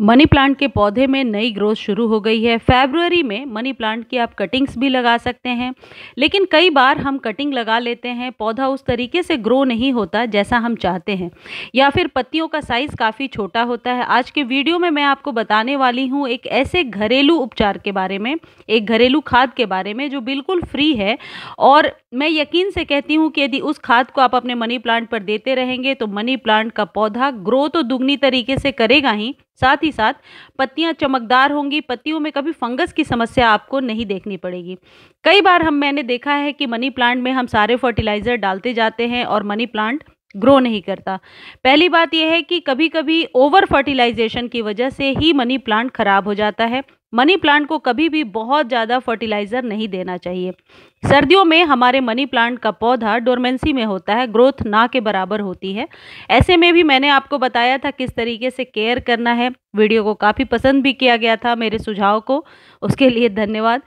money plant के पौधे में नई ग्रोथ शुरू हो गई है फेबररी में मनी प्लांट की आप कटिंग्स भी लगा सकते हैं लेकिन कई बार हम कटिंग लगा लेते हैं पौधा उस तरीके से ग्रो नहीं होता जैसा हम चाहते हैं या फिर पत्तियों का साइज़ काफ़ी छोटा होता है आज के वीडियो में मैं आपको बताने वाली हूँ एक ऐसे घरेलू उपचार के बारे में एक घरेलू खाद के बारे में जो बिल्कुल फ्री है और मैं यकीन से कहती हूँ कि यदि उस खाद को आप अपने मनी प्लांट पर देते रहेंगे तो मनी प्लांट का पौधा ग्रो तो दुगनी तरीके से करेगा ही साथ ही साथ पत्तियां चमकदार होंगी पत्तियों में कभी फंगस की समस्या आपको नहीं देखनी पड़ेगी कई बार हम मैंने देखा है कि मनी प्लांट में हम सारे फर्टिलाइज़र डालते जाते हैं और मनी प्लांट ग्रो नहीं करता पहली बात यह है कि कभी कभी ओवर फर्टिलाइजेशन की वजह से ही मनी प्लांट खराब हो जाता है मनी प्लांट को कभी भी बहुत ज़्यादा फर्टिलाइज़र नहीं देना चाहिए सर्दियों में हमारे मनी प्लांट का पौधा डोरमेंसी में होता है ग्रोथ ना के बराबर होती है ऐसे में भी मैंने आपको बताया था किस तरीके से केयर करना है वीडियो को काफ़ी पसंद भी किया गया था मेरे सुझाव को उसके लिए धन्यवाद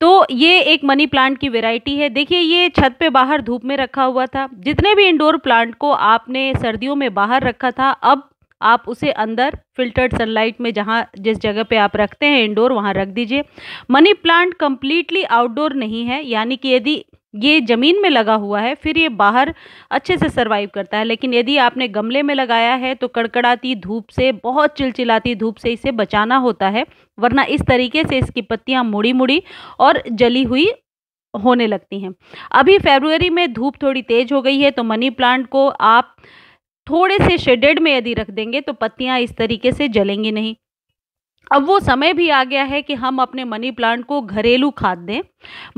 तो ये एक मनी प्लांट की वेराइटी है देखिए ये छत पे बाहर धूप में रखा हुआ था जितने भी इंडोर प्लांट को आपने सर्दियों में बाहर रखा था अब आप उसे अंदर फिल्टर्ड सनलाइट में जहाँ जिस जगह पे आप रखते हैं इंडोर वहाँ रख दीजिए मनी प्लांट कम्प्लीटली आउटडोर नहीं है यानी कि यदि ये ज़मीन में लगा हुआ है फिर ये बाहर अच्छे से सरवाइव करता है लेकिन यदि आपने गमले में लगाया है तो कड़कड़ाती धूप से बहुत चिलचिलाती धूप से इसे बचाना होता है वरना इस तरीके से इसकी पत्तियाँ मुड़ी मुड़ी और जली हुई होने लगती हैं अभी फरवरी में धूप थोड़ी तेज़ हो गई है तो मनी प्लांट को आप थोड़े से शेडेड में यदि रख देंगे तो पत्तियाँ इस तरीके से जलेंगी नहीं अब वो समय भी आ गया है कि हम अपने मनी प्लांट को घरेलू खाद दें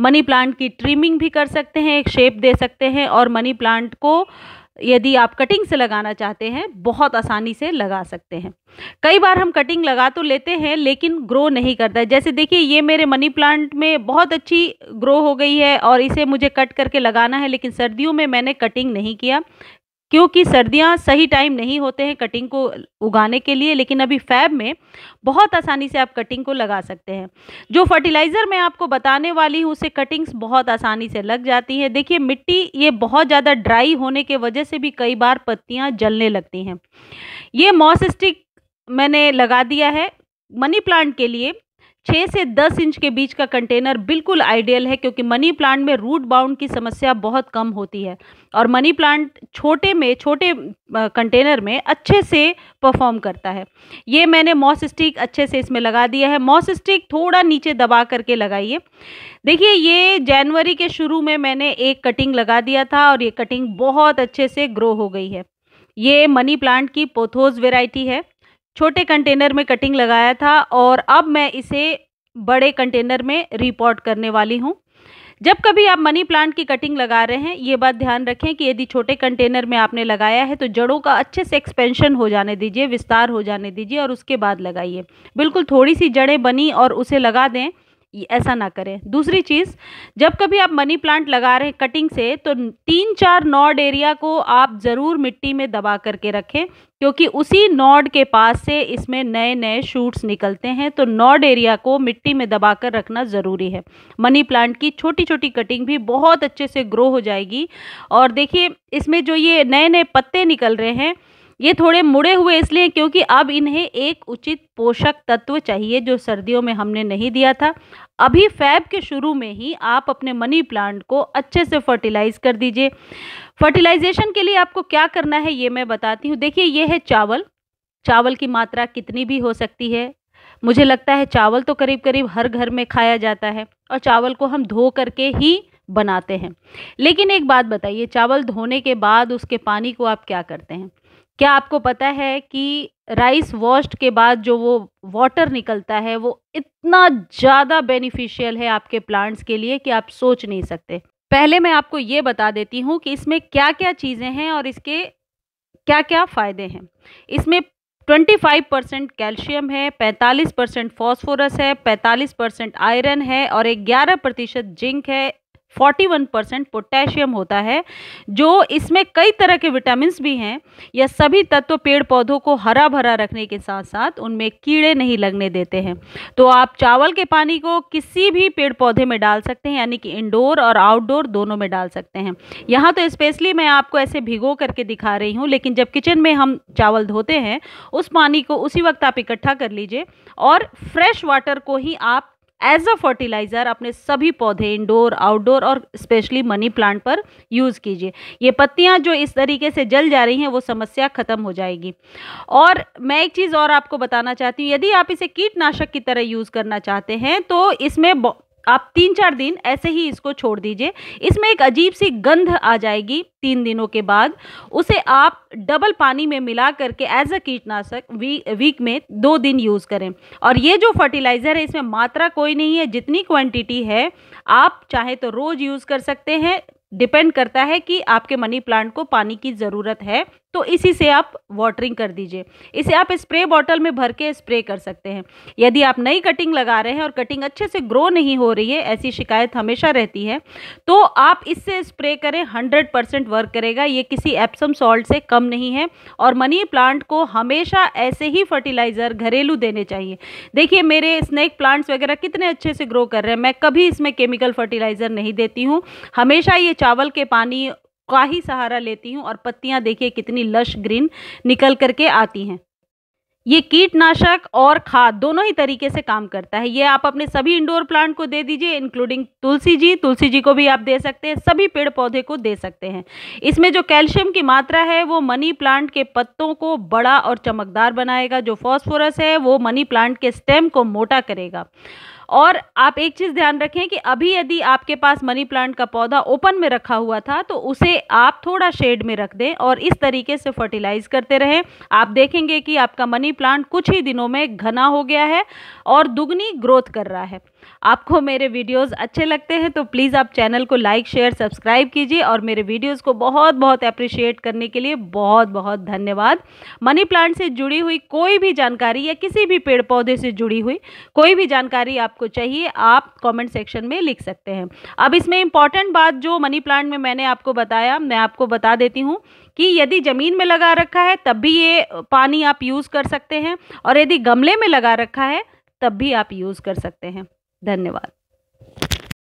मनी प्लांट की ट्रिमिंग भी कर सकते हैं एक शेप दे सकते हैं और मनी प्लांट को यदि आप कटिंग से लगाना चाहते हैं बहुत आसानी से लगा सकते हैं कई बार हम कटिंग लगा तो लेते हैं लेकिन ग्रो नहीं करता है जैसे देखिए ये मेरे मनी प्लांट में बहुत अच्छी ग्रो हो गई है और इसे मुझे कट करके लगाना है लेकिन सर्दियों में मैंने कटिंग नहीं किया क्योंकि सर्दियाँ सही टाइम नहीं होते हैं कटिंग को उगाने के लिए लेकिन अभी फैब में बहुत आसानी से आप कटिंग को लगा सकते हैं जो फर्टिलाइज़र मैं आपको बताने वाली हूँ उसे कटिंग्स बहुत आसानी से लग जाती हैं देखिए मिट्टी ये बहुत ज़्यादा ड्राई होने के वजह से भी कई बार पत्तियाँ जलने लगती हैं ये मॉस स्टिक मैंने लगा दिया है मनी प्लांट के लिए छः से दस इंच के बीच का कंटेनर बिल्कुल आइडियल है क्योंकि मनी प्लांट में रूट बाउंड की समस्या बहुत कम होती है और मनी प्लांट छोटे में छोटे कंटेनर में अच्छे से परफॉर्म करता है ये मैंने मॉस स्टिक अच्छे से इसमें लगा दिया है मॉस स्टिक थोड़ा नीचे दबा करके लगाइए देखिए ये जनवरी के शुरू में मैंने एक कटिंग लगा दिया था और ये कटिंग बहुत अच्छे से ग्रो हो गई है ये मनी प्लांट की पोथोज वेराइटी है छोटे कंटेनर में कटिंग लगाया था और अब मैं इसे बड़े कंटेनर में रिपोर्ट करने वाली हूँ जब कभी आप मनी प्लांट की कटिंग लगा रहे हैं ये बात ध्यान रखें कि यदि छोटे कंटेनर में आपने लगाया है तो जड़ों का अच्छे से एक्सपेंशन हो जाने दीजिए विस्तार हो जाने दीजिए और उसके बाद लगाइए बिल्कुल थोड़ी सी जड़ें बनी और उसे लगा दें ऐसा ना करें दूसरी चीज़ जब कभी आप मनी प्लांट लगा रहे कटिंग से तो तीन चार नॉड एरिया को आप ज़रूर मिट्टी में दबा करके रखें क्योंकि उसी नॉड के पास से इसमें नए नए शूट्स निकलते हैं तो नॉड एरिया को मिट्टी में दबा कर रखना ज़रूरी है मनी प्लांट की छोटी छोटी कटिंग भी बहुत अच्छे से ग्रो हो जाएगी और देखिए इसमें जो ये नए नए पत्ते निकल रहे हैं ये थोड़े मुड़े हुए इसलिए क्योंकि अब इन्हें एक उचित पोषक तत्व चाहिए जो सर्दियों में हमने नहीं दिया था अभी फैब के शुरू में ही आप अपने मनी प्लांट को अच्छे से फर्टिलाइज़ कर दीजिए फर्टिलाइजेशन के लिए आपको क्या करना है ये मैं बताती हूँ देखिए ये है चावल चावल की मात्रा कितनी भी हो सकती है मुझे लगता है चावल तो करीब करीब हर घर में खाया जाता है और चावल को हम धो करके ही बनाते हैं लेकिन एक बात बताइए चावल धोने के बाद उसके पानी को आप क्या करते हैं क्या आपको पता है कि राइस वॉश्ड के बाद जो वो वाटर निकलता है वो इतना ज़्यादा बेनिफिशियल है आपके प्लांट्स के लिए कि आप सोच नहीं सकते पहले मैं आपको ये बता देती हूँ कि इसमें क्या क्या चीज़ें हैं और इसके क्या क्या फ़ायदे हैं इसमें 25 परसेंट कैल्शियम है 45 परसेंट फॉस्फोरस है 45 परसेंट आयरन है और ग्यारह प्रतिशत जिंक है 41 परसेंट पोटेशियम होता है जो इसमें कई तरह के विटामिन भी हैं यह सभी तत्व पेड़ पौधों को हरा भरा रखने के साथ साथ उनमें कीड़े नहीं लगने देते हैं तो आप चावल के पानी को किसी भी पेड़ पौधे में डाल सकते हैं यानी कि इंडोर और आउटडोर दोनों में डाल सकते हैं यहाँ तो स्पेशली मैं आपको ऐसे भिगो करके दिखा रही हूँ लेकिन जब किचन में हम चावल धोते हैं उस पानी को उसी वक्त आप इकट्ठा कर लीजिए और फ्रेश वाटर को ही आप एज अ फर्टिलाइज़र अपने सभी पौधे इंडोर आउटडोर और स्पेशली मनी प्लांट पर यूज़ कीजिए ये पत्तियाँ जो इस तरीके से जल जा रही हैं वो समस्या ख़त्म हो जाएगी और मैं एक चीज़ और आपको बताना चाहती हूँ यदि आप इसे कीटनाशक की तरह यूज़ करना चाहते हैं तो इसमें आप तीन चार दिन ऐसे ही इसको छोड़ दीजिए इसमें एक अजीब सी गंध आ जाएगी तीन दिनों के बाद उसे आप डबल पानी में मिला करके एज अ कीटनाशक वी, वीक में दो दिन यूज़ करें और ये जो फर्टिलाइज़र है इसमें मात्रा कोई नहीं है जितनी क्वांटिटी है आप चाहे तो रोज़ यूज़ कर सकते हैं डिपेंड करता है कि आपके मनी प्लांट को पानी की ज़रूरत है तो इसी से आप वाटरिंग कर दीजिए इसे आप स्प्रे बॉटल में भर के स्प्रे कर सकते हैं यदि आप नई कटिंग लगा रहे हैं और कटिंग अच्छे से ग्रो नहीं हो रही है ऐसी शिकायत हमेशा रहती है तो आप इससे स्प्रे करें हंड्रेड परसेंट वर्क करेगा ये किसी एप्सम सॉल्ट से कम नहीं है और मनी प्लांट को हमेशा ऐसे ही फर्टिलाइज़र घरेलू देने चाहिए देखिए मेरे स्नैक प्लांट्स वगैरह कितने अच्छे से ग्रो कर रहे हैं मैं कभी इसमें केमिकल फर्टिलाइज़र नहीं देती हूँ हमेशा ये चावल के पानी का ही सहारा लेती हूँ और पत्तियाँ देखिए कितनी लश ग्रीन निकल करके आती हैं ये कीटनाशक और खाद दोनों ही तरीके से काम करता है ये आप अपने सभी इंडोर प्लांट को दे दीजिए इंक्लूडिंग तुलसी जी तुलसी जी को भी आप दे सकते हैं सभी पेड़ पौधे को दे सकते हैं इसमें जो कैल्शियम की मात्रा है वो मनी प्लांट के पत्तों को बड़ा और चमकदार बनाएगा जो फॉस्फोरस है वो मनी प्लांट के स्टेम को मोटा करेगा और आप एक चीज़ ध्यान रखें कि अभी यदि आपके पास मनी प्लांट का पौधा ओपन में रखा हुआ था तो उसे आप थोड़ा शेड में रख दें और इस तरीके से फर्टिलाइज करते रहें आप देखेंगे कि आपका मनी प्लांट कुछ ही दिनों में घना हो गया है और दुगनी ग्रोथ कर रहा है आपको मेरे वीडियोस अच्छे लगते हैं तो प्लीज़ आप चैनल को लाइक शेयर सब्सक्राइब कीजिए और मेरे वीडियोस को बहुत बहुत अप्रिशिएट करने के लिए बहुत बहुत धन्यवाद मनी प्लांट से जुड़ी हुई कोई भी जानकारी या किसी भी पेड़ पौधे से जुड़ी हुई कोई भी जानकारी आपको चाहिए आप कॉमेंट सेक्शन में लिख सकते हैं अब इसमें इंपॉर्टेंट बात जो मनी प्लांट में मैंने आपको बताया मैं आपको बता देती हूँ कि यदि ज़मीन में लगा रखा है तब भी ये पानी आप यूज़ कर सकते हैं और यदि गमले में लगा रखा है तब भी आप यूज़ कर सकते हैं धन्यवाद